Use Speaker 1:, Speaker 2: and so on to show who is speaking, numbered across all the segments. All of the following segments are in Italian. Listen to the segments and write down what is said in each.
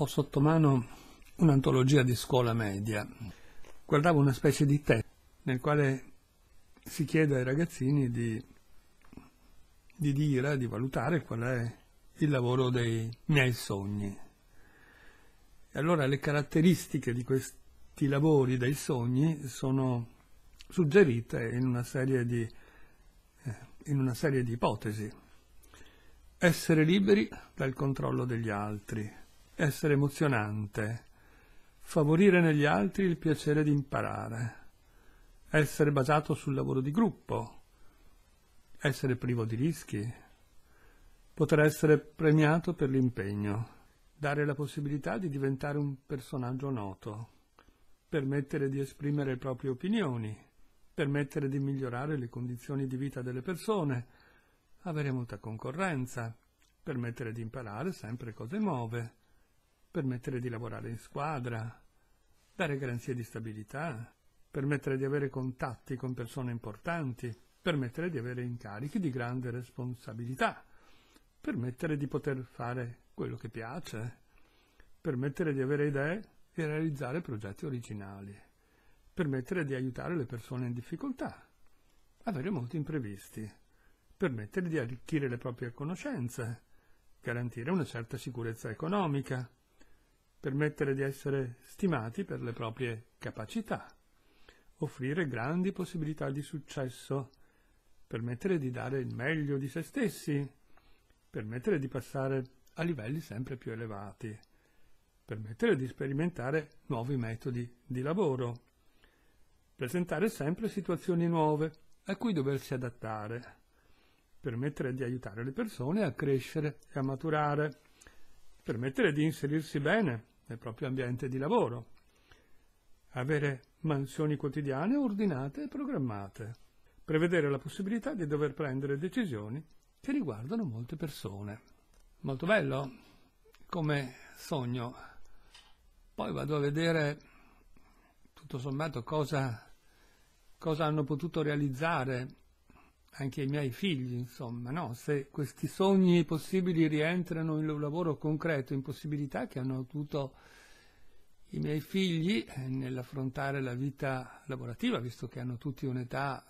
Speaker 1: ho sotto mano un'antologia di scuola media. Guardavo una specie di testo nel quale si chiede ai ragazzini di, di dire, di valutare qual è il lavoro dei miei sogni. E allora le caratteristiche di questi lavori dei sogni sono suggerite in una serie di, eh, in una serie di ipotesi. Essere liberi dal controllo degli altri, essere emozionante, favorire negli altri il piacere di imparare, essere basato sul lavoro di gruppo, essere privo di rischi, poter essere premiato per l'impegno, dare la possibilità di diventare un personaggio noto, permettere di esprimere le proprie opinioni, permettere di migliorare le condizioni di vita delle persone, avere molta concorrenza, permettere di imparare sempre cose nuove, permettere di lavorare in squadra, dare garanzie di stabilità, permettere di avere contatti con persone importanti, permettere di avere incarichi di grande responsabilità, permettere di poter fare quello che piace, permettere di avere idee e realizzare progetti originali, permettere di aiutare le persone in difficoltà, avere molti imprevisti, permettere di arricchire le proprie conoscenze, garantire una certa sicurezza economica, permettere di essere stimati per le proprie capacità, offrire grandi possibilità di successo, permettere di dare il meglio di se stessi, permettere di passare a livelli sempre più elevati, permettere di sperimentare nuovi metodi di lavoro, presentare sempre situazioni nuove a cui doversi adattare, permettere di aiutare le persone a crescere e a maturare, permettere di inserirsi bene nel proprio ambiente di lavoro, avere mansioni quotidiane ordinate e programmate, prevedere la possibilità di dover prendere decisioni che riguardano molte persone. Molto bello come sogno. Poi vado a vedere tutto sommato cosa, cosa hanno potuto realizzare anche ai miei figli, insomma, no? se questi sogni possibili rientrano in un lavoro concreto, in possibilità che hanno avuto i miei figli eh, nell'affrontare la vita lavorativa, visto che hanno tutti un'età,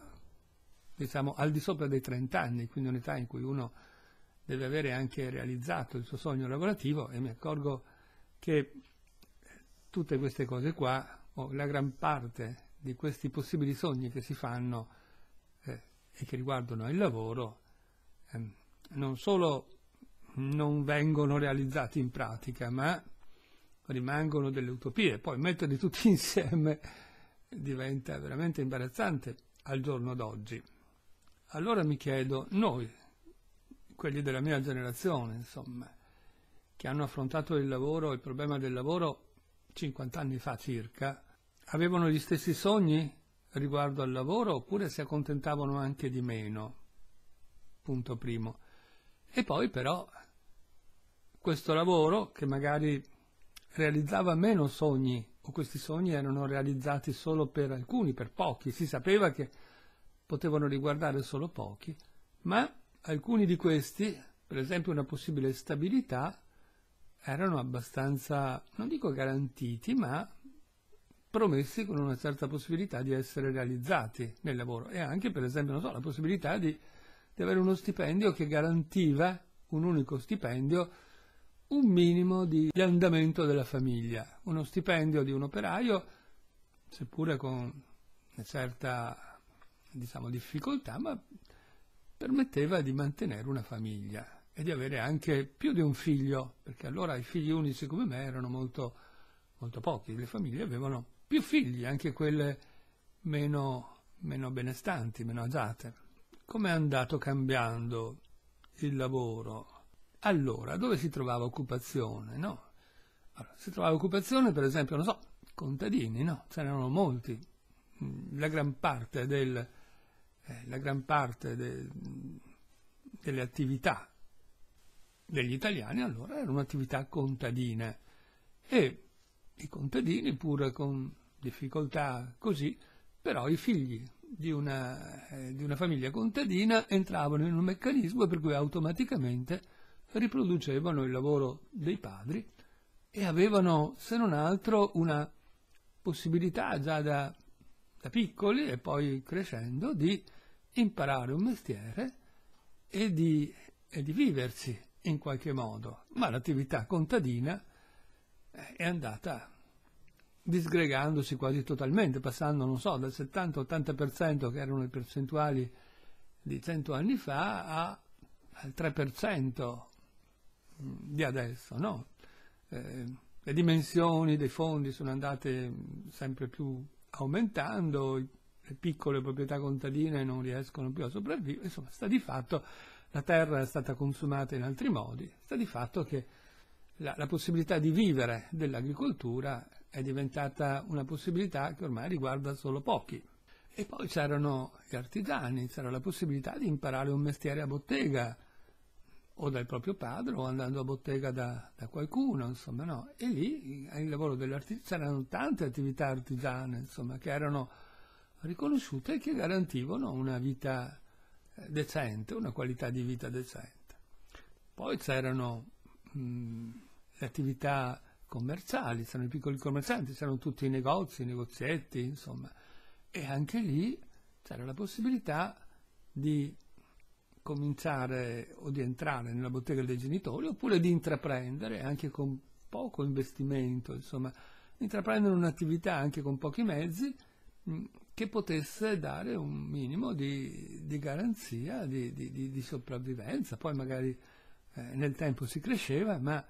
Speaker 1: diciamo, al di sopra dei 30 anni, quindi un'età in cui uno deve avere anche realizzato il suo sogno lavorativo e mi accorgo che eh, tutte queste cose qua, o la gran parte di questi possibili sogni che si fanno, e che riguardano il lavoro ehm, non solo non vengono realizzati in pratica, ma rimangono delle utopie. Poi metterli tutti insieme diventa veramente imbarazzante al giorno d'oggi. Allora mi chiedo, noi, quelli della mia generazione, insomma, che hanno affrontato il lavoro, il problema del lavoro 50 anni fa circa, avevano gli stessi sogni? riguardo al lavoro oppure si accontentavano anche di meno. Punto primo. E poi però questo lavoro che magari realizzava meno sogni o questi sogni erano realizzati solo per alcuni, per pochi, si sapeva che potevano riguardare solo pochi, ma alcuni di questi, per esempio una possibile stabilità, erano abbastanza, non dico garantiti, ma promessi con una certa possibilità di essere realizzati nel lavoro e anche per esempio so, la possibilità di, di avere uno stipendio che garantiva un unico stipendio un minimo di andamento della famiglia, uno stipendio di un operaio, seppure con una certa diciamo, difficoltà, ma permetteva di mantenere una famiglia e di avere anche più di un figlio, perché allora i figli unici come me erano molto, molto pochi, le famiglie avevano più figli, anche quelle meno, meno benestanti, meno agiate. Come è andato cambiando il lavoro? Allora, dove si trovava occupazione? No? Allora, si trovava occupazione, per esempio, non so, contadini, no? Ce n'erano molti. La gran parte, del, eh, la gran parte de, delle attività degli italiani allora erano attività contadine e i contadini, pur con difficoltà così, però i figli di una, eh, di una famiglia contadina entravano in un meccanismo per cui automaticamente riproducevano il lavoro dei padri e avevano, se non altro, una possibilità già da, da piccoli e poi crescendo di imparare un mestiere e di, e di viversi in qualche modo, ma l'attività contadina è andata disgregandosi quasi totalmente, passando, non so, dal 70-80% che erano le percentuali di 100 anni fa a, al 3% mm, di adesso, no? eh, le dimensioni dei fondi sono andate sempre più aumentando, le piccole proprietà contadine non riescono più a sopravvivere, insomma sta di fatto la terra è stata consumata in altri modi, sta di fatto che la, la possibilità di vivere dell'agricoltura è diventata una possibilità che ormai riguarda solo pochi. E poi c'erano gli artigiani, c'era la possibilità di imparare un mestiere a bottega, o dal proprio padre o andando a bottega da, da qualcuno, insomma, no? E lì il lavoro dell'artigiano, c'erano tante attività artigiane, insomma, che erano riconosciute e che garantivano una vita eh, decente, una qualità di vita decente. Poi c'erano mh, mm, le attività commerciali, c'erano i piccoli commercianti, c'erano tutti i negozi, i negozietti, insomma, e anche lì c'era la possibilità di cominciare o di entrare nella bottega dei genitori oppure di intraprendere anche con poco investimento, insomma, intraprendere un'attività anche con pochi mezzi che potesse dare un minimo di, di garanzia, di, di, di, sopravvivenza. Poi magari eh, nel tempo si cresceva, ma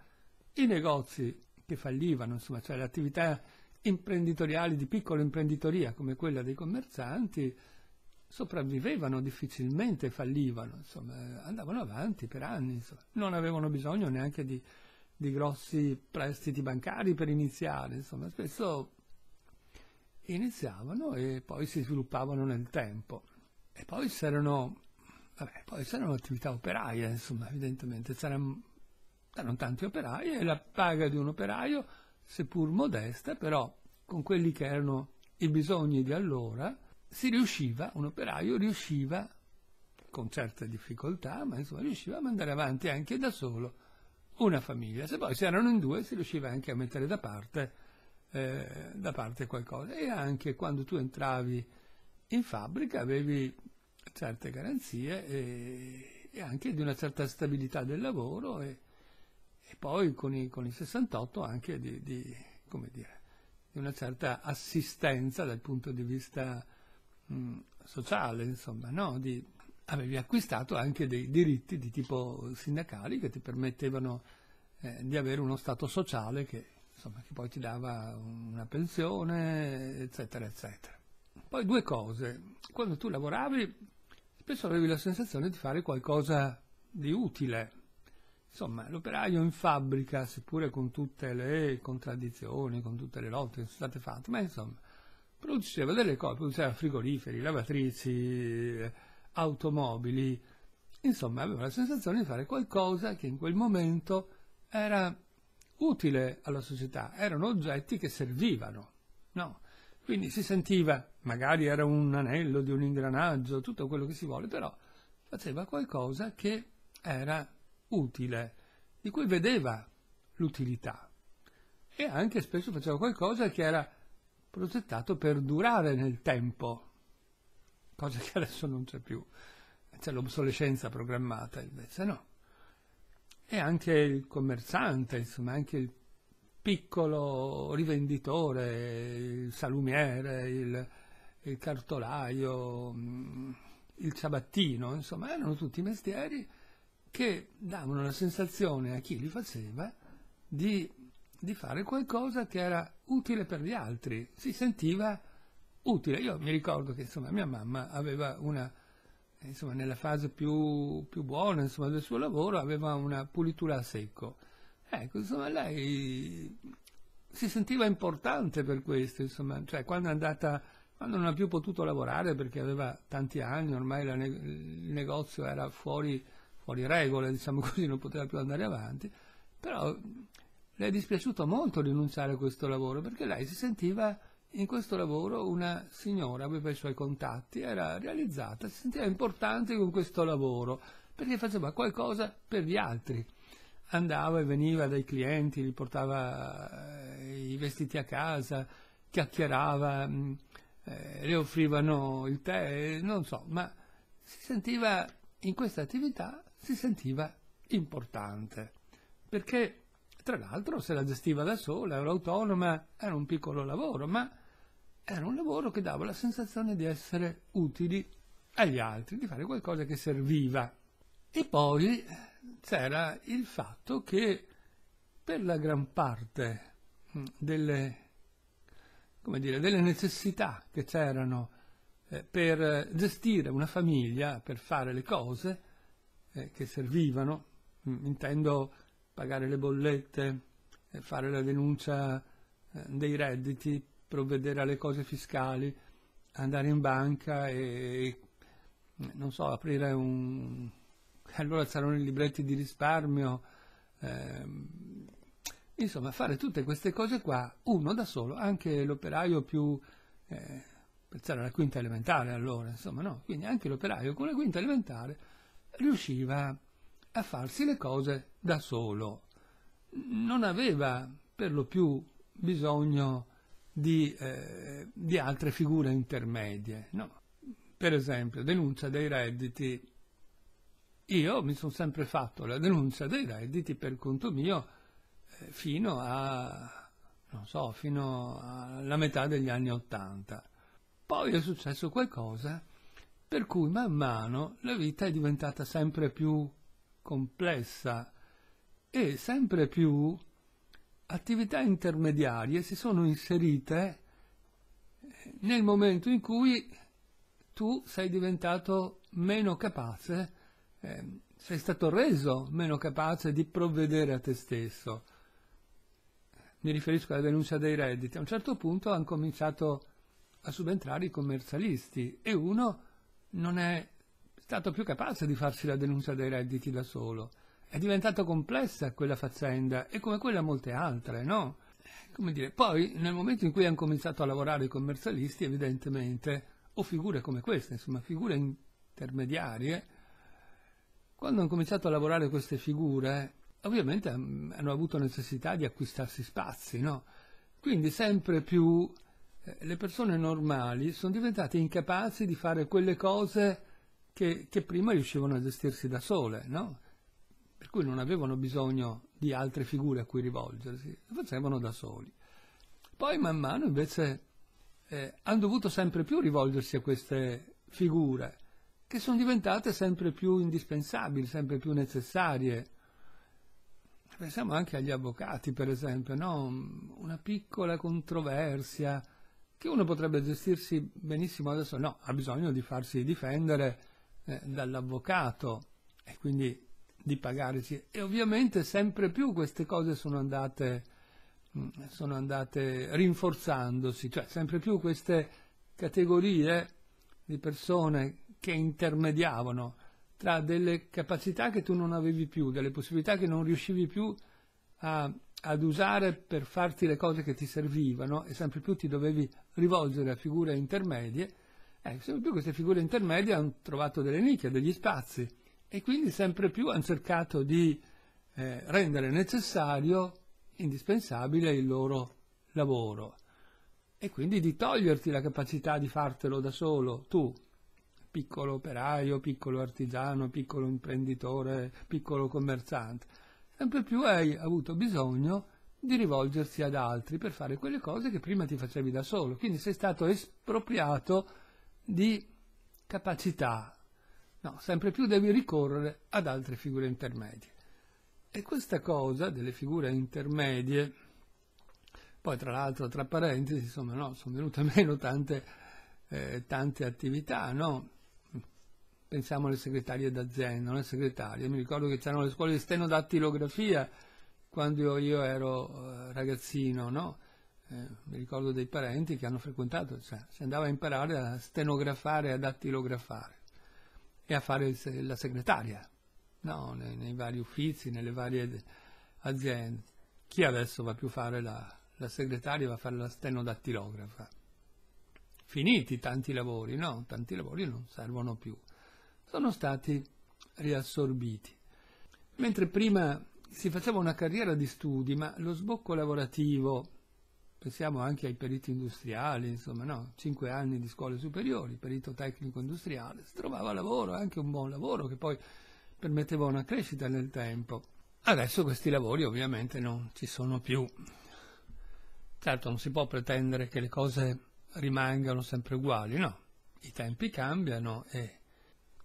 Speaker 1: i negozi che fallivano, insomma, cioè le attività imprenditoriali di piccola imprenditoria come quella dei commercianti sopravvivevano difficilmente, fallivano, insomma, andavano avanti per anni, insomma. non avevano bisogno neanche di, di grossi prestiti bancari per iniziare, insomma, spesso iniziavano e poi si sviluppavano nel tempo. E poi c'erano, vabbè, poi c'erano attività operaie, insomma, evidentemente, c'era erano tanti operai e la paga di un operaio, seppur modesta, però con quelli che erano i bisogni di allora, si riusciva, un operaio riusciva, con certe difficoltà, ma insomma riusciva a mandare avanti anche da solo una famiglia. Se poi si erano in due si riusciva anche a mettere da parte, eh, da parte qualcosa. E anche quando tu entravi in fabbrica avevi certe garanzie e, eh, e anche di una certa stabilità del lavoro. E, e poi con i, con i 68 anche di, di, dire, di, una certa assistenza dal punto di vista mh, mm, sociale, insomma, no? di, avevi acquistato anche dei diritti di tipo sindacali che ti permettevano eh, di avere uno stato sociale che, insomma, che poi ti dava una pensione, eccetera, eccetera. Poi due cose, quando tu lavoravi spesso avevi la sensazione di fare qualcosa di utile, Insomma, l'operaio in fabbrica, seppure con tutte le contraddizioni, con tutte le lotte che sono state fatte, ma insomma, produceva delle cose, produceva frigoriferi, lavatrici, automobili, insomma, aveva la sensazione di fare qualcosa che in quel momento era utile alla società, erano oggetti che servivano, no? Quindi si sentiva, magari era un anello di un ingranaggio, tutto quello che si vuole, però faceva qualcosa che era utile, di cui vedeva l'utilità e anche spesso faceva qualcosa che era progettato per durare nel tempo, cosa che adesso non c'è più, c'è l'obsolescenza programmata invece no. E anche il commerciante, insomma, anche il piccolo rivenditore, il salumiere, il, il cartolaio, mm, il ciabattino, insomma, erano tutti mestieri che davano la sensazione a chi li faceva di, di fare qualcosa che era utile per gli altri, si sentiva utile. Io mi ricordo che insomma mia mamma aveva una, insomma nella fase più, più buona insomma, del suo lavoro, aveva una pulitura a secco. Ecco, insomma lei si sentiva importante per questo, insomma, cioè quando è andata, quando non ha più potuto lavorare perché aveva tanti anni, ormai ne- il negozio era fuori fuori regola, diciamo così, non poteva più andare avanti, però le è dispiaciuto molto rinunciare a questo lavoro perché lei si sentiva in questo lavoro una signora, aveva i suoi contatti, era realizzata, si sentiva importante con questo lavoro perché faceva qualcosa per gli altri. Andava e veniva dai clienti, gli portava eh, i vestiti a casa, chiacchierava, mm, eh, le offrivano il tè, non so, ma si sentiva in questa attività si sentiva importante, perché tra l'altro se la gestiva da sola, era autonoma, era un piccolo lavoro, ma era un lavoro che dava la sensazione di essere utili agli altri, di fare qualcosa che serviva. E poi c'era il fatto che per la gran parte mm, delle, dire, delle necessità che c'erano eh, per gestire una famiglia, per fare le cose, eh, che servivano, mm, intendo pagare le bollette, eh, fare la denuncia eh, dei redditi, provvedere alle cose fiscali, andare in banca e, eh, non so, aprire un... allora saranno i libretti di risparmio, ehm, insomma, fare tutte queste cose qua, uno da solo, anche l'operaio più... Eh, pensare alla quinta elementare allora, insomma, no, quindi anche l'operaio con la quinta elementare riusciva a farsi le cose da solo, non aveva per lo più bisogno di, eh, di altre figure intermedie. No. Per esempio, denuncia dei redditi. Io mi sono sempre fatto la denuncia dei redditi per conto mio eh, fino a, non so, fino alla metà degli anni Ottanta. Poi è successo qualcosa per cui man mano la vita è diventata sempre più complessa e sempre più attività intermediarie si sono inserite eh, nel momento in cui tu sei diventato meno capace, eh, sei stato reso meno capace di provvedere a te stesso. Mi riferisco alla denuncia dei redditi. A un certo punto hanno cominciato a subentrare i commercialisti e uno non è stato più capace di farsi la denuncia dei redditi da solo. È diventata complessa quella faccenda e come quella molte altre, no? Dire, poi nel momento in cui hanno cominciato a lavorare i commercialisti, evidentemente, o figure come queste, insomma, figure intermediarie, quando hanno cominciato a lavorare queste figure, ovviamente mm, hanno avuto necessità di acquistarsi spazi, no? Quindi sempre più le persone normali sono diventate incapaci di fare quelle cose che, che prima riuscivano a gestirsi da sole, no? per cui non avevano bisogno di altre figure a cui rivolgersi, lo facevano da soli. Poi man mano invece eh, hanno dovuto sempre più rivolgersi a queste figure, che sono diventate sempre più indispensabili, sempre più necessarie. Pensiamo anche agli avvocati, per esempio, no? una piccola controversia che uno potrebbe gestirsi benissimo adesso, no, ha bisogno di farsi difendere eh, dall'avvocato e quindi di pagarsi. E ovviamente sempre più queste cose sono andate, mh, mm, sono andate rinforzandosi, cioè sempre più queste categorie di persone che intermediavano tra delle capacità che tu non avevi più, delle possibilità che non riuscivi più a ad usare per farti le cose che ti servivano e sempre più ti dovevi rivolgere a figure intermedie, eh, sempre più queste figure intermedie hanno trovato delle nicchie, degli spazi e quindi sempre più hanno cercato di eh, rendere necessario, indispensabile il loro lavoro e quindi di toglierti la capacità di fartelo da solo, tu, piccolo operaio, piccolo artigiano, piccolo imprenditore, piccolo commerciante sempre più hai avuto bisogno di rivolgersi ad altri per fare quelle cose che prima ti facevi da solo. Quindi sei stato espropriato di capacità. No, sempre più devi ricorrere ad altre figure intermedie. E questa cosa delle figure intermedie, poi tra l'altro tra parentesi, insomma, no, sono venute meno tante, eh, tante attività, no? pensiamo alle segretarie d'azienda, alle segretarie, mi ricordo che c'erano le scuole di stenodattilografia quando io ero eh, ragazzino, no? eh, mi ricordo dei parenti che hanno frequentato, cioè, si andava a imparare a stenografare, a dattilografare e a fare la segretaria, no? nei, nei, vari uffizi, nelle varie aziende. Chi adesso va più a fare la, la segretaria va a fare la stenodattilografa? Finiti tanti lavori, no? Tanti lavori non servono più sono stati riassorbiti. Mentre prima si faceva una carriera di studi, ma lo sbocco lavorativo, pensiamo anche ai periti industriali, insomma, no? 5 anni di scuole superiori, perito tecnico industriale, si trovava lavoro, anche un buon lavoro che poi permetteva una crescita nel tempo. Adesso questi lavori ovviamente non ci sono più. Certo, non si può pretendere che le cose rimangano sempre uguali, no? I tempi cambiano e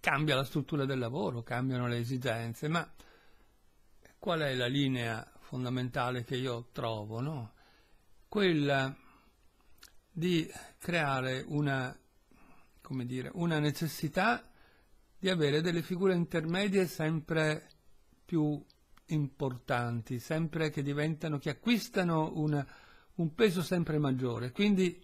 Speaker 1: cambia la struttura del lavoro, cambiano le esigenze, ma qual è la linea fondamentale che io trovo? No? Quella di creare una, dire, una necessità di avere delle figure intermedie sempre più importanti, sempre che diventano, che acquistano una, un peso sempre maggiore. Quindi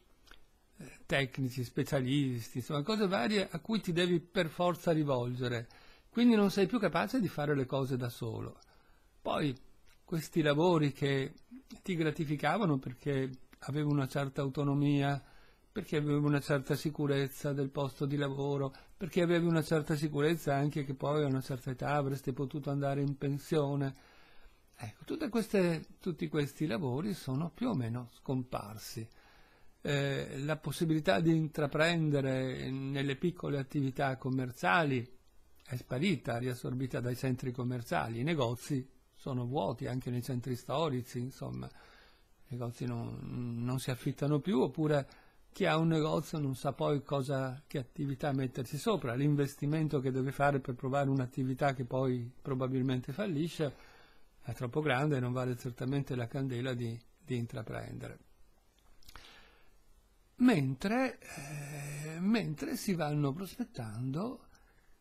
Speaker 1: tecnici, specialisti, insomma cose varie a cui ti devi per forza rivolgere. Quindi non sei più capace di fare le cose da solo. Poi questi lavori che ti gratificavano perché avevi una certa autonomia, perché avevi una certa sicurezza del posto di lavoro, perché avevi una certa sicurezza anche che poi a una certa età avresti potuto andare in pensione. Ecco, queste, tutti questi lavori sono più o meno scomparsi. Eh, la possibilità di intraprendere nelle piccole attività commerciali è sparita, riassorbita dai centri commerciali, i negozi sono vuoti anche nei centri storici, insomma, i negozi non, non si affittano più oppure chi ha un negozio non sa poi cosa, che attività mettersi sopra, l'investimento che deve fare per provare un'attività che poi probabilmente fallisce è troppo grande e non vale certamente la candela di, di intraprendere mentre, eh, mentre si vanno prospettando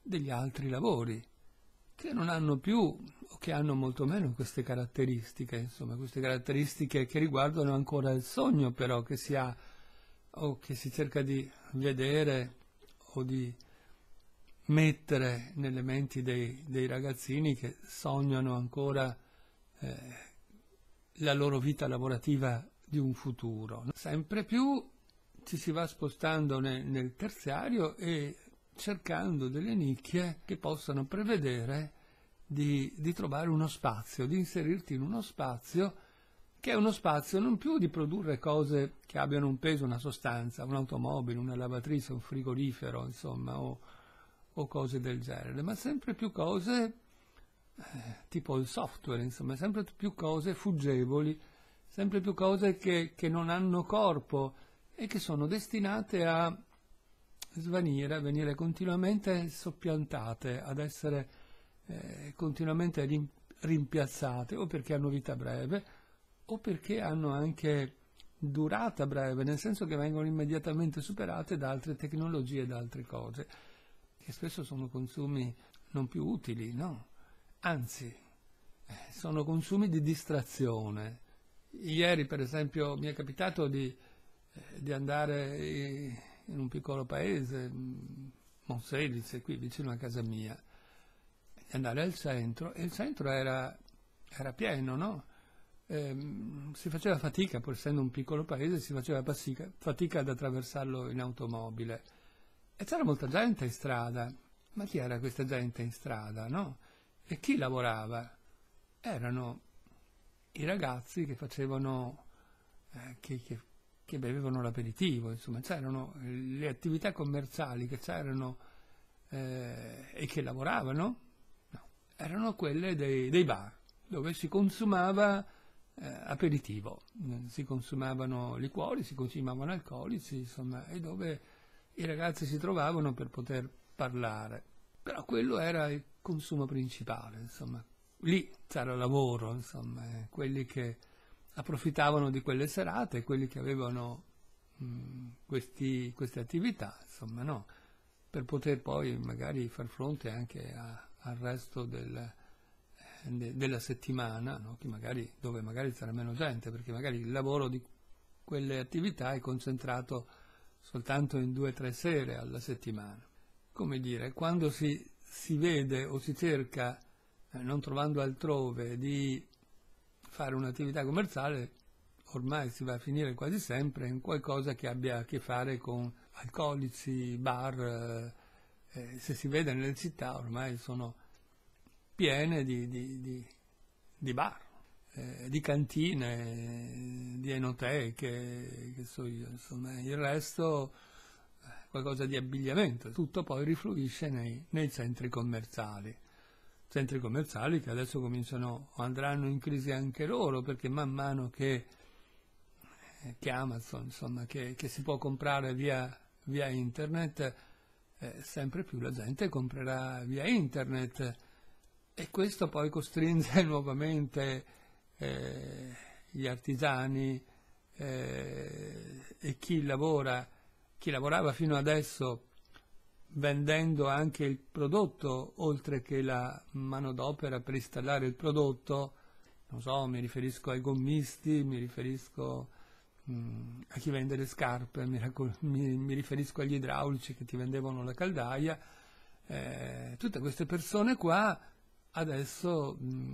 Speaker 1: degli altri lavori che non hanno più o che hanno molto meno queste caratteristiche, insomma, queste caratteristiche che riguardano ancora il sogno però che si ha o che si cerca di vedere o di mettere nelle menti dei, dei ragazzini che sognano ancora eh, la loro vita lavorativa di un futuro. Sempre più ci si va spostando nel, nel terziario e cercando delle nicchie che possano prevedere di, di, trovare uno spazio, di inserirti in uno spazio che è uno spazio non più di produrre cose che abbiano un peso, una sostanza, un'automobile, una lavatrice, un frigorifero, insomma, o, o cose del genere, ma sempre più cose eh, tipo il software, insomma, sempre più cose fuggevoli, sempre più cose che, che non hanno corpo, e che sono destinate a svanire, a venire continuamente soppiantate, ad essere eh, continuamente rimpiazzate o perché hanno vita breve o perché hanno anche durata breve, nel senso che vengono immediatamente superate da altre tecnologie e da altre cose, che spesso sono consumi non più utili, no? Anzi, eh, sono consumi di distrazione. Ieri, per esempio, mi è capitato di eh, di andare in un piccolo paese, mm, Monselice, qui vicino a casa mia, di andare al centro, e il centro era, era pieno, no? Ehm, si faceva fatica, pur essendo un piccolo paese, si faceva fatica, fatica ad attraversarlo in automobile. E c'era molta gente in strada. Ma chi era questa gente in strada, no? E chi lavorava? Erano i ragazzi che facevano, eh, che, che che bevevano l'aperitivo, insomma, c'erano eh, le attività commerciali che c'erano eh, e che lavoravano, no, erano quelle dei, dei, bar, dove si consumava eh, aperitivo, si consumavano liquori, si consumavano alcolici, insomma, e dove i ragazzi si trovavano per poter parlare. Però quello era il consumo principale, insomma. Lì c'era lavoro, insomma, eh, quelli che approfittavano di quelle serate, quelli che avevano mh, mm, questi, queste attività, insomma, no? per poter poi magari far fronte anche a, al resto del, eh, de, della settimana, no? magari, dove magari sarà meno gente, perché magari il lavoro di quelle attività è concentrato soltanto in due o tre sere alla settimana. Come dire, quando si, si vede o si cerca, eh, non trovando altrove, di fare un'attività commerciale ormai si va a finire quasi sempre in qualcosa che abbia a che fare con alcolici, bar, eh, eh, se si vede nelle città ormai sono piene di, di, di, di bar, eh, di cantine, di enoteche, che so io, insomma il resto eh, qualcosa di abbigliamento, tutto poi rifluisce nei, nei centri commerciali centri commerciali che adesso cominciano, andranno in crisi anche loro, perché man mano che, eh, che Amazon, insomma, che, che, si può comprare via, via internet, eh, sempre più la gente comprerà via internet e questo poi costringe nuovamente eh, gli artigiani eh, e chi lavora, chi lavorava fino adesso vendendo anche il prodotto oltre che la manodopera per installare il prodotto, non so, mi riferisco ai gommisti, mi riferisco mh, mm, a chi vende le scarpe, mi, mi, mi, riferisco agli idraulici che ti vendevano la caldaia, eh, tutte queste persone qua adesso, mh, mm,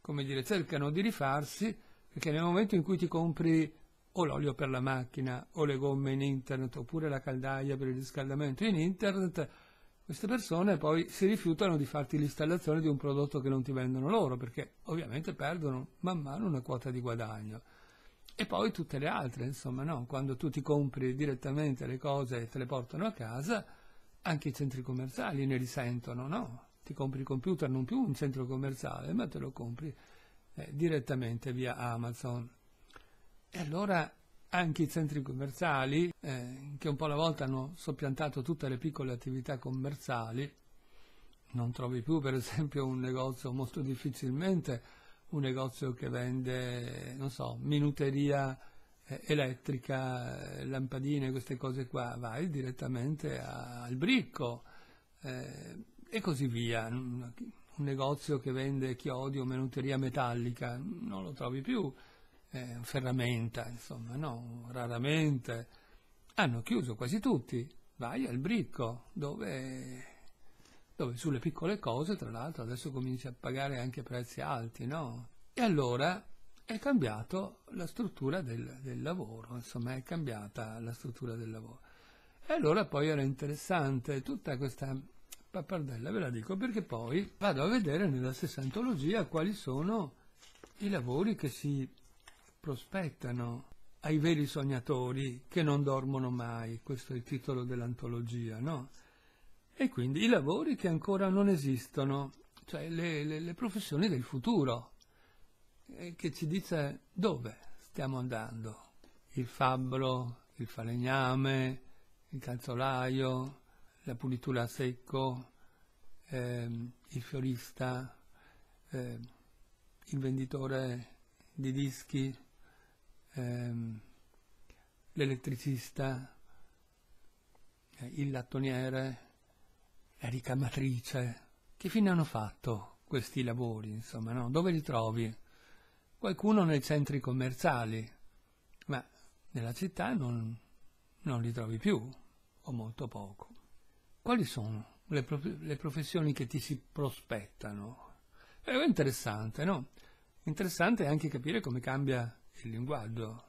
Speaker 1: come dire, cercano di rifarsi perché nel momento in cui ti compri o l'olio per la macchina o le gomme in internet oppure la caldaia per il riscaldamento in internet, queste persone poi si rifiutano di farti l'installazione di un prodotto che non ti vendono loro perché ovviamente perdono man mano una quota di guadagno. E poi tutte le altre, insomma, no? quando tu ti compri direttamente le cose e te le portano a casa, anche i centri commerciali ne risentono, no? Ti compri il computer non più in centro commerciale, ma te lo compri eh, direttamente via Amazon e allora anche i centri commerciali, eh, che un po' alla volta hanno soppiantato tutte le piccole attività commerciali, non trovi più per esempio un negozio molto difficilmente, un negozio che vende, non so, minuteria eh, elettrica, eh, lampadine, queste cose qua, vai direttamente a, al bricco eh, e così via. Un, un negozio che vende chiodi o minuteria metallica, non lo trovi più eh, ferramenta, insomma, no, raramente. Hanno chiuso quasi tutti, vai al bricco, dove, dove sulle piccole cose, tra l'altro, adesso cominci a pagare anche prezzi alti, no? E allora è cambiata la struttura del, del lavoro, insomma, è cambiata la struttura del lavoro. E allora poi era interessante tutta questa pappardella, ve la dico perché poi vado a vedere nella stessa antologia quali sono i lavori che si prospettano ai veri sognatori che non dormono mai, questo è il titolo dell'antologia, no? E quindi i lavori che ancora non esistono, cioè le, le, le professioni del futuro, eh, che ci dice dove stiamo andando. Il fabbro, il falegname, il calzolaio, la pulitura a secco, ehm, il fiorista, ehm, il venditore di dischi, ehm, l'elettricista, eh, il lattoniere, la ricamatrice. Che fine hanno fatto questi lavori, insomma, no? Dove li trovi? Qualcuno nei centri commerciali, ma nella città non, non li trovi più, o molto poco. Quali sono le, prof- le professioni che ti si prospettano? È interessante, no? Interessante è anche capire come cambia il linguaggio.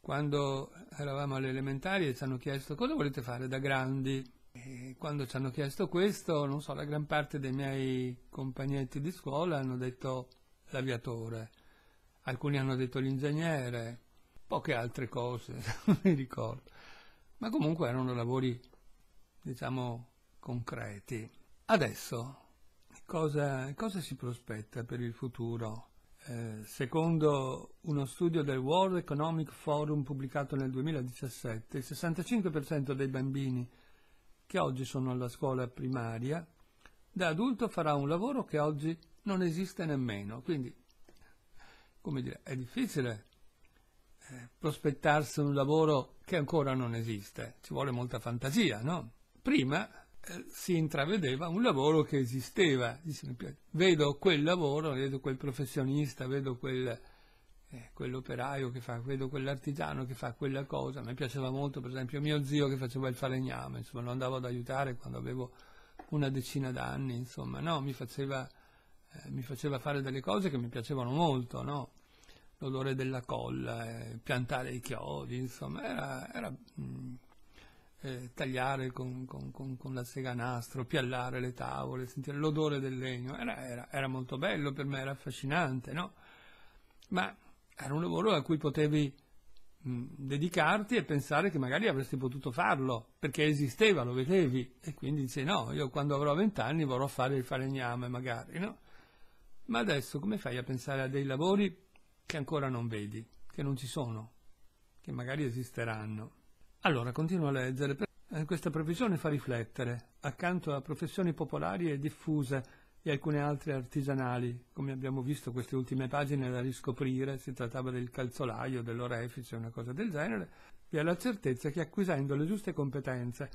Speaker 1: Quando eravamo alle elementari ci hanno chiesto cosa volete fare da grandi. E quando ci hanno chiesto questo, non so, la gran parte dei miei compagnetti di scuola hanno detto l'aviatore, alcuni hanno detto l'ingegnere, poche altre cose, non mi ricordo. Ma comunque erano lavori, diciamo, concreti. Adesso, cosa, cosa si prospetta per il futuro? Eh, secondo uno studio del World Economic Forum pubblicato nel 2017, il 65% dei bambini che oggi sono alla scuola primaria da adulto farà un lavoro che oggi non esiste nemmeno. Quindi, come dire, è difficile eh, prospettarsi un lavoro che ancora non esiste, ci vuole molta fantasia, no? Prima si intravedeva un lavoro che esisteva. vedo quel lavoro, vedo quel professionista, vedo quel, eh, quell'operaio che fa, vedo quell'artigiano che fa quella cosa. Mi piaceva molto, per esempio, mio zio che faceva il falegname, insomma, lo andavo ad aiutare quando avevo una decina d'anni, insomma, no, mi faceva, eh, mi faceva fare delle cose che mi piacevano molto, no? l'odore della colla, eh, piantare i chiodi, insomma, era, era mh, mm, eh, tagliare con, con, con, con, la seganastro, piallare le tavole, sentire l'odore del legno, era, era, era molto bello per me, era affascinante, no? Ma era un lavoro a cui potevi mm, dedicarti e pensare che magari avresti potuto farlo, perché esisteva, lo vedevi, e quindi dici no, io quando avrò vent'anni vorrò fare il falegname magari, no? Ma adesso come fai a pensare a dei lavori che ancora non vedi, che non ci sono, che magari esisteranno? Allora, continuo a leggere. Eh, questa previsione fa riflettere. Accanto a professioni popolari e diffuse e alcune altre artigianali, come abbiamo visto queste ultime pagine da riscoprire, si trattava del calzolaio, dell'orefice, una cosa del genere, vi è la certezza che acquisendo le giuste competenze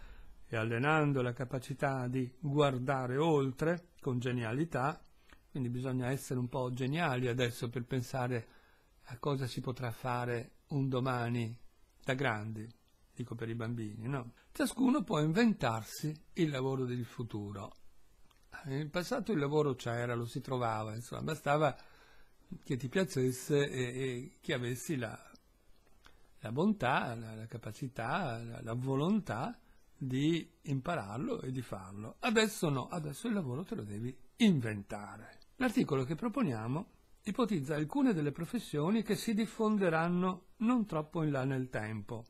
Speaker 1: e allenando la capacità di guardare oltre con genialità, quindi bisogna essere un po' geniali adesso per pensare a cosa si potrà fare un domani da grandi, didattico per i bambini, no? Ciascuno può inventarsi il lavoro del futuro. In passato il lavoro c'era, cioè, lo si trovava, insomma, bastava che ti piacesse e, e che avessi la, la bontà, la, la capacità, la, la volontà di impararlo e di farlo. Adesso no, adesso il lavoro te lo devi inventare. L'articolo che proponiamo ipotizza alcune delle professioni che si diffonderanno non troppo in là nel tempo,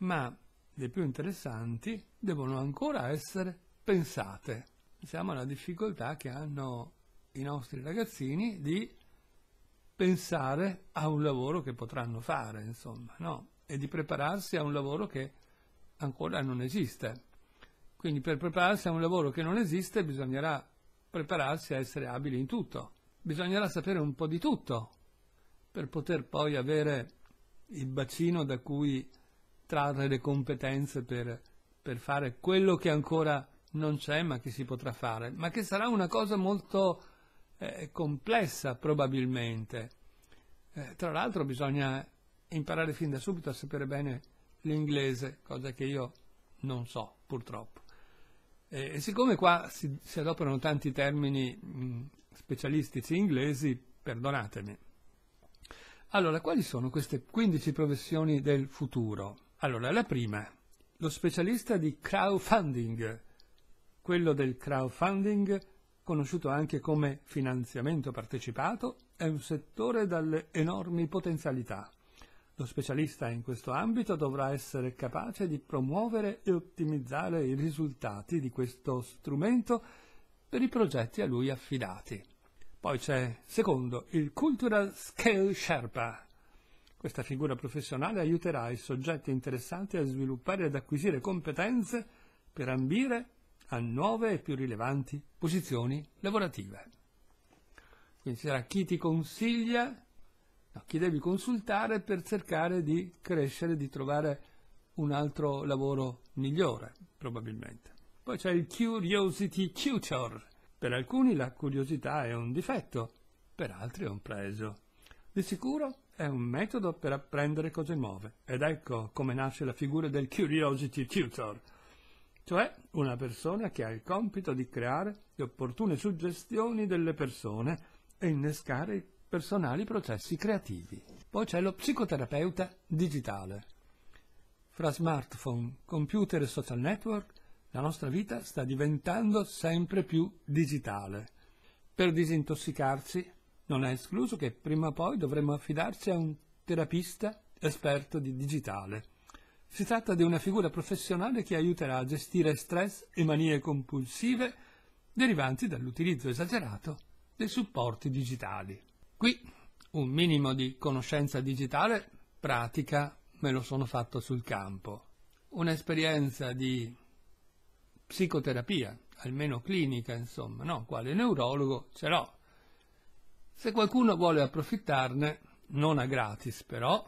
Speaker 1: ma le più interessanti devono ancora essere pensate. Pensiamo alla difficoltà che hanno i nostri ragazzini di pensare a un lavoro che potranno fare, insomma, no? e di prepararsi a un lavoro che ancora non esiste. Quindi per prepararsi a un lavoro che non esiste bisognerà prepararsi a essere abili in tutto, bisognerà sapere un po' di tutto per poter poi avere il bacino da cui trarre le competenze per, per fare quello che ancora non c'è ma che si potrà fare, ma che sarà una cosa molto eh, complessa probabilmente. Eh, tra l'altro bisogna imparare fin da subito a sapere bene l'inglese, cosa che io non so purtroppo. Eh, e siccome qua si, si adoperano tanti termini mh, mm, specialistici inglesi, perdonatemi. Allora, quali sono queste 15 professioni del futuro? Allora, la prima, lo specialista di crowdfunding, quello del crowdfunding, conosciuto anche come finanziamento partecipato, è un settore dalle enormi potenzialità. Lo specialista in questo ambito dovrà essere capace di promuovere e ottimizzare i risultati di questo strumento per i progetti a lui affidati. Poi c'è, secondo, il Cultural Scale Sherpa, questa figura professionale aiuterà i soggetti interessati a sviluppare ed acquisire competenze per ambire a nuove e più rilevanti posizioni lavorative. Quindi sarà chi ti consiglia, no, chi devi consultare per cercare di crescere, di trovare un altro lavoro migliore, probabilmente. Poi c'è il curiosity tutor. Per alcuni la curiosità è un difetto, per altri è un pregio. Di sicuro è un metodo per apprendere cose nuove ed ecco come nasce la figura del Curiosity Tutor, cioè una persona che ha il compito di creare le opportune suggestioni delle persone e innescare i personali processi creativi. Poi c'è lo psicoterapeuta digitale. Fra smartphone, computer e social network, la nostra vita sta diventando sempre più digitale. Per disintossicarsi non è escluso che prima o poi dovremmo affidarci a un terapista esperto di digitale. Si tratta di una figura professionale che aiuterà a gestire stress e manie compulsive derivanti dall'utilizzo esagerato dei supporti digitali. Qui un minimo di conoscenza digitale pratica me lo sono fatto sul campo. Un'esperienza di psicoterapia, almeno clinica, insomma, no? Quale neurologo ce l'ho. Se qualcuno vuole approfittarne, non a gratis però,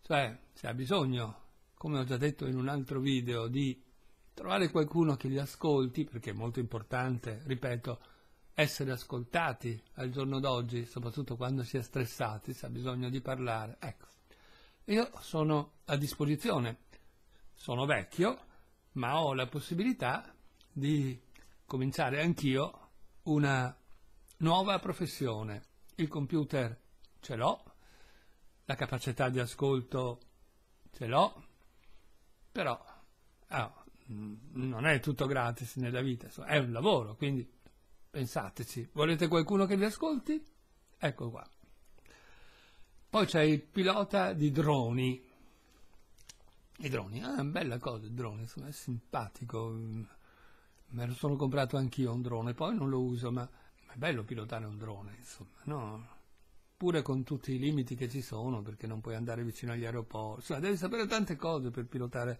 Speaker 1: cioè se ha bisogno, come ho già detto in un altro video, di trovare qualcuno che li ascolti, perché è molto importante, ripeto, essere ascoltati al giorno d'oggi, soprattutto quando si è stressati, si ha bisogno di parlare. Ecco, io sono a disposizione, sono vecchio, ma ho la possibilità di cominciare anch'io una nuova professione il computer ce l'ho, la capacità di ascolto ce l'ho, però ah, mm, non è tutto gratis nella vita, è un lavoro, quindi pensateci, volete qualcuno che vi ascolti? Ecco qua. Poi c'è il pilota di droni. I droni, ah, bella cosa il drone, insomma, è simpatico. Me lo sono comprato anch'io un drone, poi non lo uso, ma è bello pilotare un drone, insomma, no? Pure con tutti i limiti che ci sono, perché non puoi andare vicino agli aeroporti, insomma, devi sapere tante cose per pilotare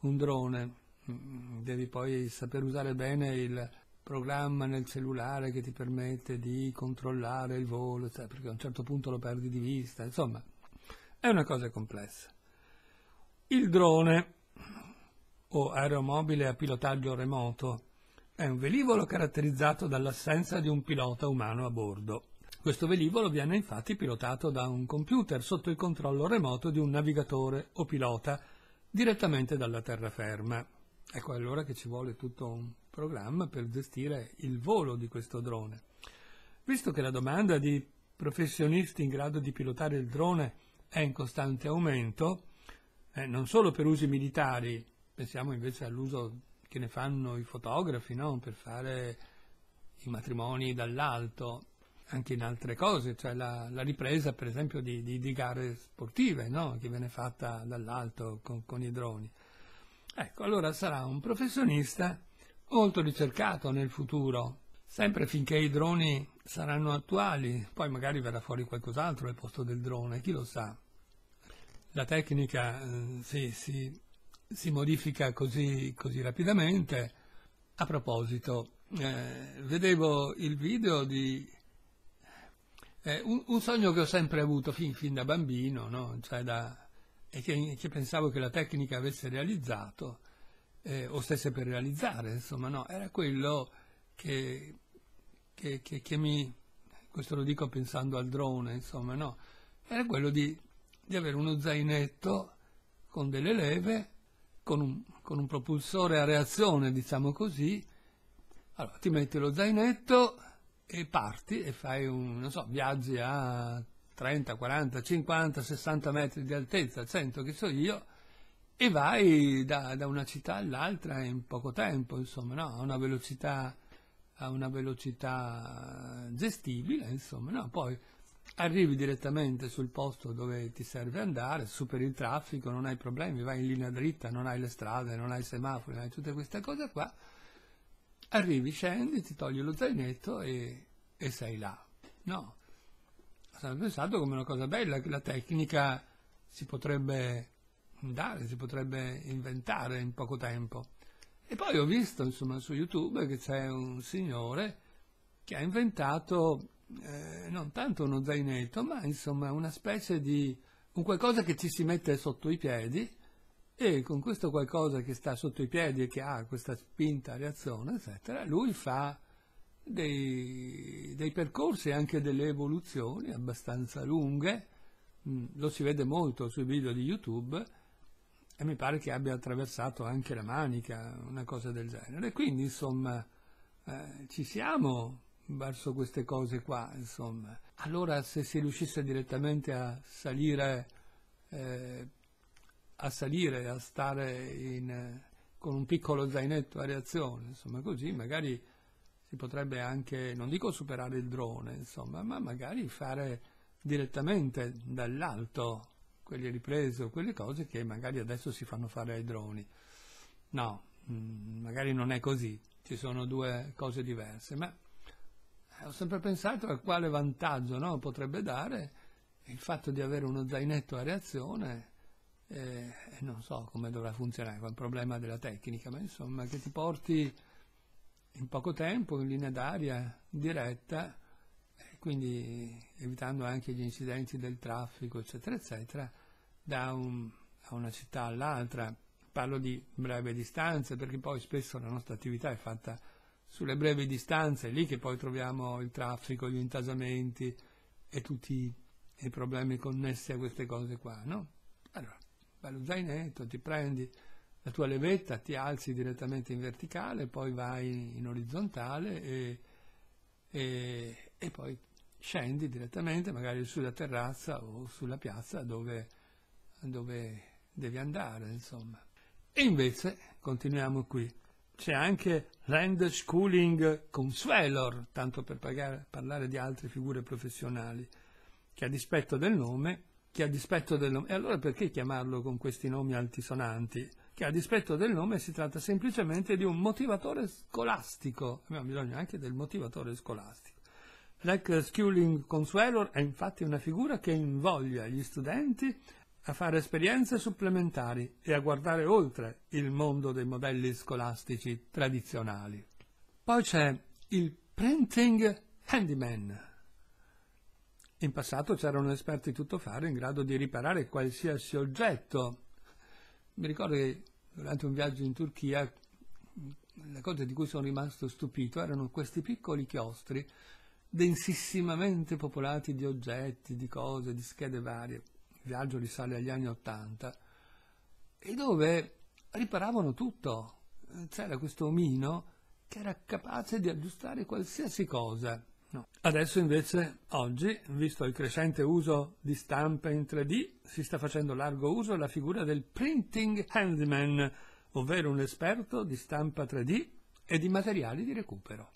Speaker 1: un drone, mm, devi poi saper usare bene il programma nel cellulare che ti permette di controllare il volo, cioè, perché a un certo punto lo perdi di vista, insomma, è una cosa complessa. Il drone o aeromobile a pilotaggio remoto è un velivolo caratterizzato dall'assenza di un pilota umano a bordo. Questo velivolo viene infatti pilotato da un computer sotto il controllo remoto di un navigatore o pilota direttamente dalla terraferma. Ecco allora che ci vuole tutto un programma per gestire il volo di questo drone. Visto che la domanda di professionisti in grado di pilotare il drone è in costante aumento, eh, non solo per usi militari, pensiamo invece all'uso che ne fanno i fotografi no? per fare i matrimoni dall'alto, anche in altre cose, cioè la, la ripresa per esempio di, di, di gare sportive no? che viene fatta dall'alto con, con i droni. Ecco, allora sarà un professionista molto ricercato nel futuro, sempre finché i droni saranno attuali, poi magari verrà fuori qualcos'altro al posto del drone, chi lo sa. La tecnica eh, sì, si si modifica così, così rapidamente. A proposito, eh, vedevo il video di eh, un, un, sogno che ho sempre avuto fin, fin da bambino, no? cioè da, e che, che, pensavo che la tecnica avesse realizzato, eh, o stesse per realizzare, insomma, no, era quello che, che, che, mi, questo lo dico pensando al drone, insomma, no, era quello di, di avere uno zainetto con delle leve con un, con un propulsore a reazione, diciamo così, allora ti metti lo zainetto e parti e fai un, non so, viaggi a 30, 40, 50, 60 metri di altezza, 100 che so io, e vai da, da una città all'altra in poco tempo, insomma, no? a, una velocità, a una velocità gestibile, insomma, no? poi arrivi direttamente sul posto dove ti serve andare, superi il traffico, non hai problemi, vai in linea dritta, non hai le strade, non hai i semafori, non hai tutte queste cose qua, arrivi, scendi, ti togli lo zainetto e, e sei là. No, sono pensato come una cosa bella, che la tecnica si potrebbe dare, si potrebbe inventare in poco tempo. E poi ho visto, insomma, su YouTube che c'è un signore che ha inventato eh, non tanto uno zainetto, ma insomma una specie di un qualcosa che ci si mette sotto i piedi e con questo qualcosa che sta sotto i piedi e che ha questa spinta, reazione, eccetera, lui fa dei, dei percorsi e anche delle evoluzioni abbastanza lunghe, mm, lo si vede molto sui video di YouTube e mi pare che abbia attraversato anche la manica, una cosa del genere. Quindi, insomma, eh, ci siamo verso queste cose qua, insomma. Allora se si riuscisse direttamente a salire, eh, a, salire a stare in, con un piccolo zainetto a reazione, insomma così magari si potrebbe anche, non dico superare il drone, insomma, ma magari fare direttamente dall'alto quelle riprese o quelle cose che magari adesso si fanno fare ai droni. No, mm, magari non è così, ci sono due cose diverse, ma ho sempre pensato a quale vantaggio no, potrebbe dare il fatto di avere uno zainetto a reazione, eh, non so come dovrà funzionare, è un problema della tecnica, ma insomma che ti porti in poco tempo in linea d'aria diretta, quindi evitando anche gli incidenti del traffico, eccetera, eccetera, da un, una città all'altra. Parlo di breve distanze perché poi spesso la nostra attività è fatta sulle brevi distanze, è lì che poi troviamo il traffico, gli intasamenti e tutti i problemi connessi a queste cose qua, no? Allora, lo zainetto, ti prendi la tua levetta, ti alzi direttamente in verticale, poi vai in orizzontale e, e, e poi scendi direttamente magari sulla terrazza o sulla piazza dove, dove devi andare, insomma. E invece, continuiamo qui, c'è anche land schooling con Svelor, tanto per pagare, parlare di altre figure professionali, che a dispetto del nome, che a dispetto del nome, e allora perché chiamarlo con questi nomi altisonanti? Che a dispetto del nome si tratta semplicemente di un motivatore scolastico, abbiamo bisogno anche del motivatore scolastico. L'ex schooling consuelor è infatti una figura che invoglia gli studenti a fare esperienze supplementari e a guardare oltre il mondo dei modelli scolastici tradizionali. Poi c'è il printing handyman. In passato c'erano esperti tuttofare in grado di riparare qualsiasi oggetto. Mi ricordo che durante un viaggio in Turchia le cose di cui sono rimasto stupito erano questi piccoli chiostri densissimamente popolati di oggetti, di cose, di schede varie viaggio risale agli anni Ottanta, e dove riparavano tutto. C'era questo omino che era capace di aggiustare qualsiasi cosa. No. Adesso invece, oggi, visto il crescente uso di stampe in 3D, si sta facendo largo uso la figura del printing handyman, ovvero un esperto di stampa 3D e di materiali di recupero.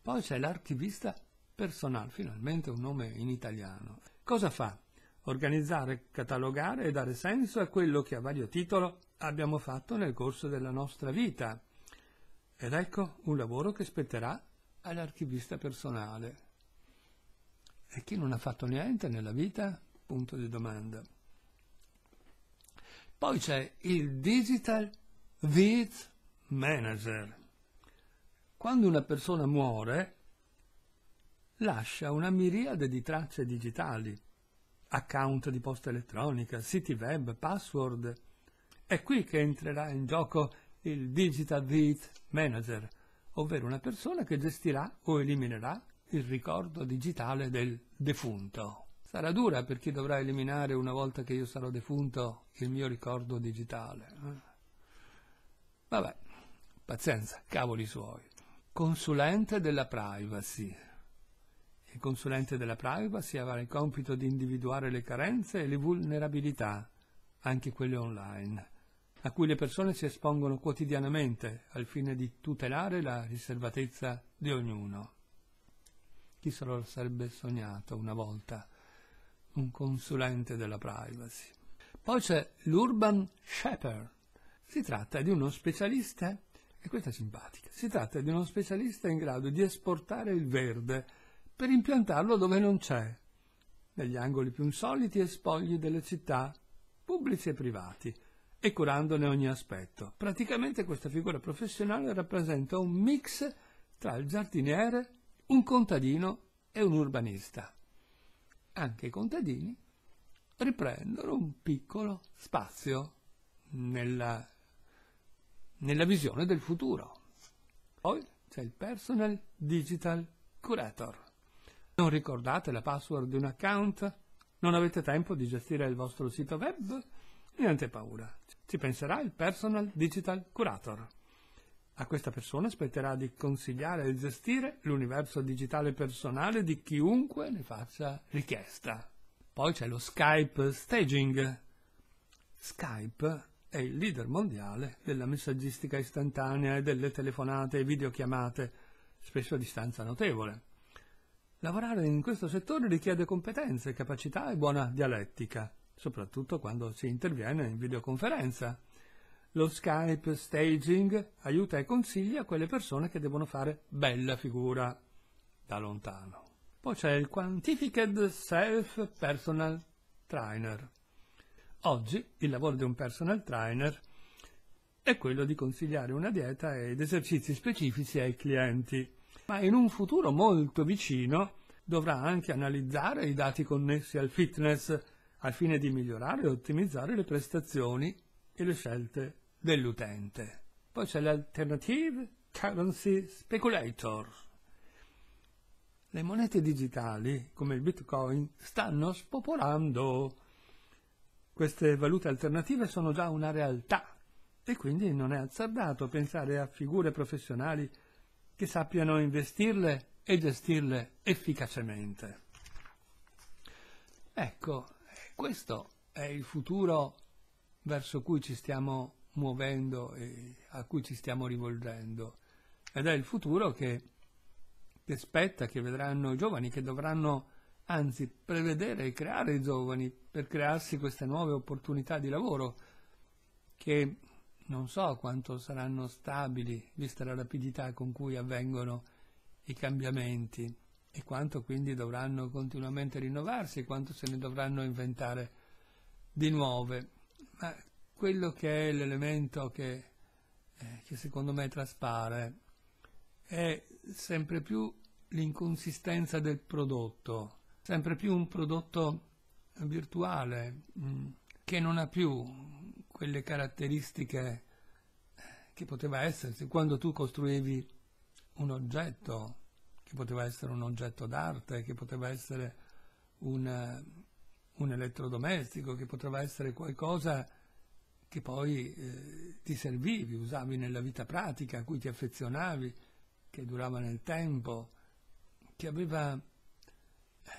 Speaker 1: Poi c'è l'archivista personal, finalmente un nome in italiano. Cosa fa? organizzare, catalogare e dare senso a quello che a vario titolo abbiamo fatto nel corso della nostra vita. Ed ecco un lavoro che spetterà all'archivista personale. E chi non ha fatto niente nella vita? Punto di domanda. Poi c'è il Digital Vid Manager. Quando una persona muore, lascia una miriade di tracce digitali account di posta elettronica, siti web, password. È qui che entrerà in gioco il Digital Deed Manager, ovvero una persona che gestirà o eliminerà il ricordo digitale del defunto. Sarà dura per chi dovrà eliminare una volta che io sarò defunto il mio ricordo digitale. Eh? Vabbè, pazienza, cavoli suoi. Consulente della privacy. Il consulente della privacy avrà il compito di individuare le carenze e le vulnerabilità, anche quelle online, a cui le persone si espongono quotidianamente al fine di tutelare la riservatezza di ognuno. Chi se lo sarebbe sognato una volta? Un consulente della privacy. Poi c'è l'Urban Shepherd. Si tratta di uno specialista, e questa è simpatica, si tratta di uno specialista in grado di esportare il verde per impiantarlo dove non c'è, negli angoli più insoliti e spogli delle città, pubblici e privati, e curandone ogni aspetto. Praticamente questa figura professionale rappresenta un mix tra il giardiniere, un contadino e un urbanista. Anche i contadini riprendono un piccolo spazio nella, nella visione del futuro. Poi c'è il personal digital curator. Non ricordate la password di un account? Non avete tempo di gestire il vostro sito web? Niente paura, ci penserà il Personal Digital Curator. A questa persona spetterà di consigliare e gestire l'universo digitale personale di chiunque ne faccia richiesta. Poi c'è lo Skype Staging. Skype è il leader mondiale della messaggistica istantanea e delle telefonate e videochiamate, spesso a distanza notevole. Lavorare in questo settore richiede competenze, capacità e buona dialettica, soprattutto quando si interviene in videoconferenza. Lo Skype Staging aiuta e consiglia quelle persone che devono fare bella figura da lontano. Poi c'è il Quantified Self Personal Trainer. Oggi il lavoro di un personal trainer è quello di consigliare una dieta ed esercizi specifici ai clienti ma in un futuro molto vicino dovrà anche analizzare i dati connessi al fitness al fine di migliorare e ottimizzare le prestazioni e le scelte dell'utente. Poi c'è l'alternative currency speculator. Le monete digitali, come il bitcoin, stanno spopolando. Queste valute alternative sono già una realtà e quindi non è azzardato pensare a figure professionali che sappiano investirle e gestirle efficacemente. Ecco, questo è il futuro verso cui ci stiamo muovendo e a cui ci stiamo rivolgendo ed è il futuro che, che spetta, che vedranno i giovani, che dovranno anzi prevedere e creare i giovani per crearsi queste nuove opportunità di lavoro che non so quanto saranno stabili, vista la rapidità con cui avvengono i cambiamenti e quanto quindi dovranno continuamente rinnovarsi, quanto se ne dovranno inventare di nuove. Ma quello che è l'elemento che, eh, che secondo me traspare è sempre più l'inconsistenza del prodotto, sempre più un prodotto virtuale mh, mm, che non ha più quelle caratteristiche che poteva esserci quando tu costruivi un oggetto, che poteva essere un oggetto d'arte, che poteva essere un, un elettrodomestico, che poteva essere qualcosa che poi eh, ti servivi, usavi nella vita pratica, a cui ti affezionavi, che durava nel tempo, che aveva,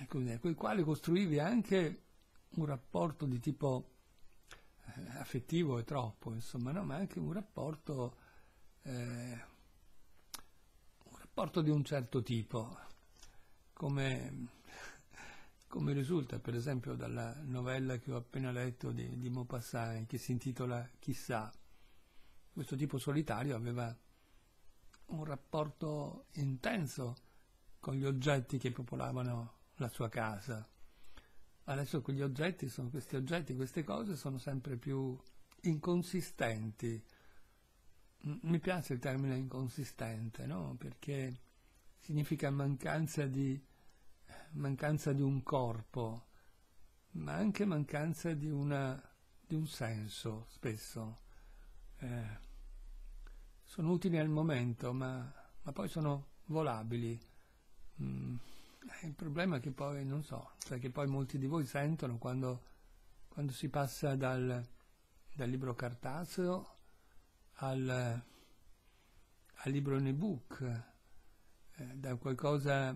Speaker 1: ecco, con il quale costruivi anche un rapporto di tipo eh, affettivo è troppo, insomma, no, ma anche un rapporto, eh, un rapporto di un certo tipo, come, come, risulta per esempio dalla novella che ho appena letto di, di Maupassant, che si intitola Chissà. Questo tipo solitario aveva un rapporto intenso con gli oggetti che popolavano la sua casa Adesso gli oggetti sono questi oggetti, queste cose sono sempre più inconsistenti. Mi piace il termine inconsistente, no? Perché significa mancanza di, mancanza di un corpo, ma anche mancanza di, una, di un senso, spesso. Eh, sono utili al momento, ma, ma poi sono volabili. Mm. Eh, il problema è che poi, non so, cioè che poi molti di voi sentono quando, quando si passa dal, dal libro cartaceo al, al libro in ebook, eh, da qualcosa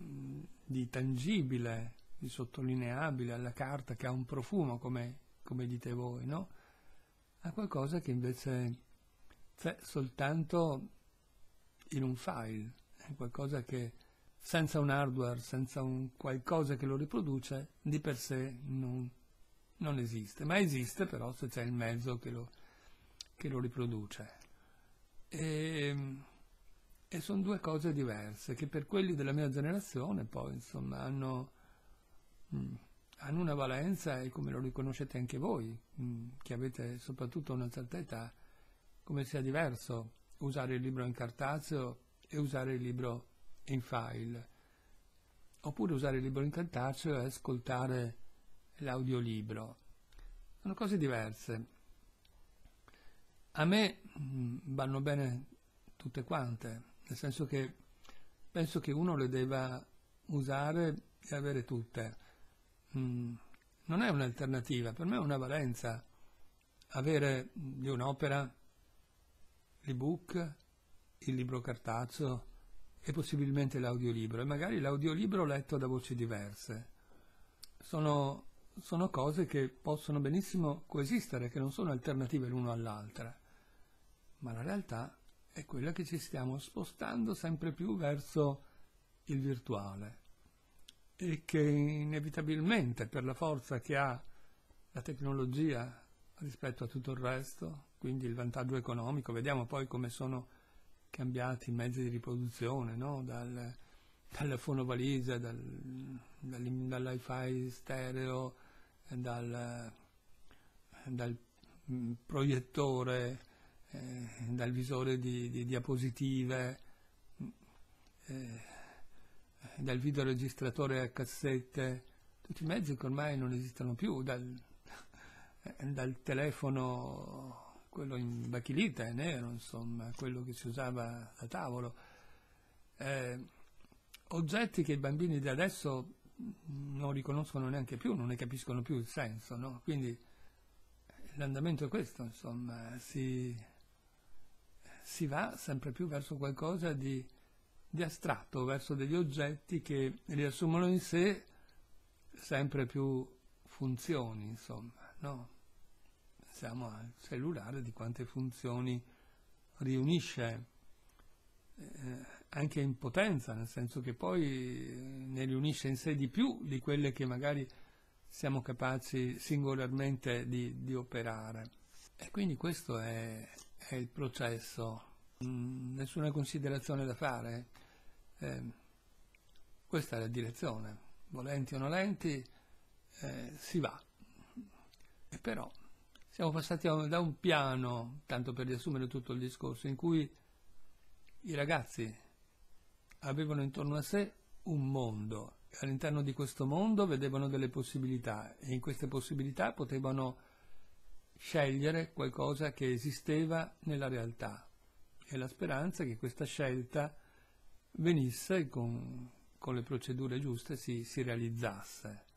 Speaker 1: mm, di tangibile, di sottolineabile alla carta che ha un profumo, come, come dite voi, no? A qualcosa che invece c'è soltanto in un file, è qualcosa che senza un hardware, senza un qualcosa che lo riproduce, di per sé non, non esiste, ma esiste però se c'è il mezzo che lo, che lo riproduce. Ehm, e, e sono due cose diverse che per quelli della mia generazione poi insomma hanno, mh, mm, hanno una valenza e come lo riconoscete anche voi, mh, mm, che avete soprattutto una certa età, come sia diverso usare il libro in cartaceo e usare il libro in file, oppure usare il libro in cartaceo e ascoltare l'audiolibro. Sono cose diverse. A me mm, vanno bene tutte quante, nel senso che penso che uno le debba usare e avere tutte. Mm, non è un'alternativa, per me è una valenza avere mm, di un'opera l'ebook, il libro cartaceo, e possibilmente l'audiolibro e magari l'audiolibro letto da voci diverse. Sono, sono cose che possono benissimo coesistere, che non sono alternative l'uno all'altra, ma la realtà è quella che ci stiamo spostando sempre più verso il virtuale e che inevitabilmente per la forza che ha la tecnologia rispetto a tutto il resto, quindi il vantaggio economico, vediamo poi come sono cambiati i mezzi di riproduzione, no? Dal, dalla fonovaligia, dal, eh, dal, dall'hi-fi eh, stereo, dal, dal mm, proiettore, eh, dal visore di, di diapositive, mm, eh, dal videoregistratore a cassette, tutti i mezzi che ormai non esistono più, dal, eh, dal telefono quello in bachilita è nero, insomma, quello che si usava a tavolo. Eh, oggetti che i bambini di adesso non riconoscono neanche più, non ne capiscono più il senso, no? Quindi eh, l'andamento è questo, insomma, si, si, va sempre più verso qualcosa di, di astratto, verso degli oggetti che riassumono in sé sempre più funzioni, insomma, no? pensiamo al cellulare, di quante funzioni riunisce, eh, anche in potenza, nel senso che poi eh, ne riunisce in sé di più di quelle che magari siamo capaci singolarmente di, di operare. E quindi questo è, è il processo, mm, nessuna considerazione da fare. Eh, questa è la direzione, volenti o nolenti eh, si va. E però siamo passati da un piano, tanto per riassumere tutto il discorso, in cui i ragazzi avevano intorno a sé un mondo all'interno di questo mondo vedevano delle possibilità e in queste possibilità potevano scegliere qualcosa che esisteva nella realtà e la speranza che questa scelta venisse con, con le procedure giuste si, si realizzasse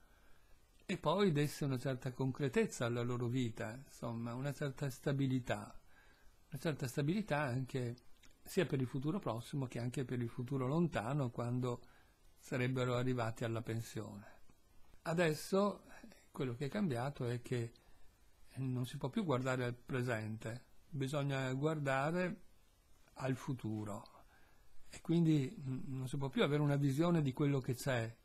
Speaker 1: e poi desse una certa concretezza alla loro vita, insomma, una certa stabilità, una certa stabilità anche sia per il futuro prossimo che anche per il futuro lontano quando sarebbero arrivati alla pensione. Adesso quello che è cambiato è che non si può più guardare al presente, bisogna guardare al futuro e quindi mm, non si può più avere una visione di quello che c'è,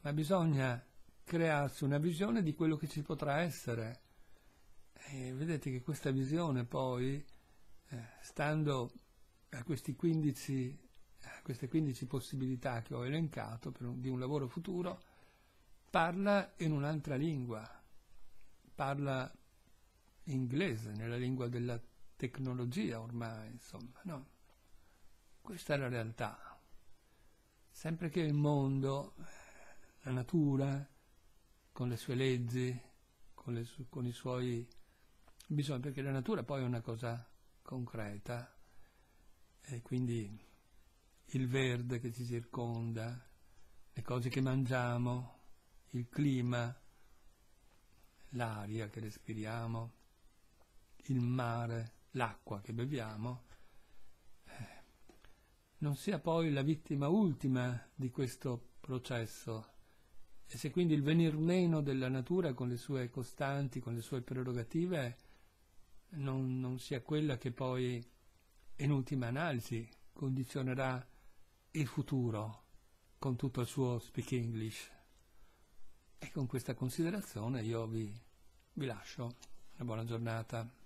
Speaker 1: ma bisogna crearsi una visione di quello che ci potrà essere. E vedete che questa visione poi, eh, stando a, 15, a, queste 15 possibilità che ho elencato un, di un lavoro futuro, parla in un'altra lingua, parla inglese, nella lingua della tecnologia ormai, insomma, no? Questa è la realtà. Sempre che il mondo, la natura, con le sue leggi, con, le su- con i suoi bisogni, perché la natura poi è una cosa concreta e quindi il verde che ci circonda, le cose che mangiamo, il clima, l'aria che respiriamo, il mare, l'acqua che beviamo, eh, non sia poi la vittima ultima di questo processo e se quindi il venir meno della natura con le sue costanti, con le sue prerogative, non, non sia quella che poi, in ultima analisi, condizionerà il futuro con tutto il suo speak English. E con questa considerazione io vi, vi lascio. Una buona giornata.